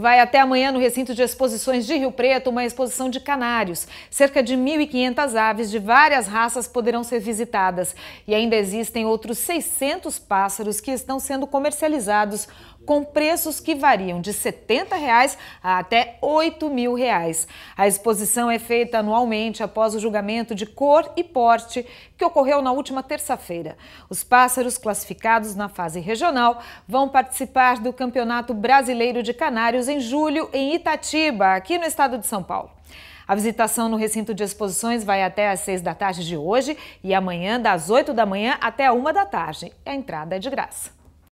Vai até amanhã no recinto de exposições de Rio Preto uma exposição de canários. Cerca de 1.500 aves de várias raças poderão ser visitadas. E ainda existem outros 600 pássaros que estão sendo comercializados com preços que variam de R$ 70 reais a até R$ 8 mil. Reais. A exposição é feita anualmente após o julgamento de cor e porte que ocorreu na última terça-feira. Os pássaros classificados na fase regional vão participar do Campeonato Brasileiro de Canários em julho em Itatiba, aqui no estado de São Paulo. A visitação no recinto de exposições vai até às seis da tarde de hoje e amanhã, das oito da manhã até a uma da tarde. A entrada é de graça.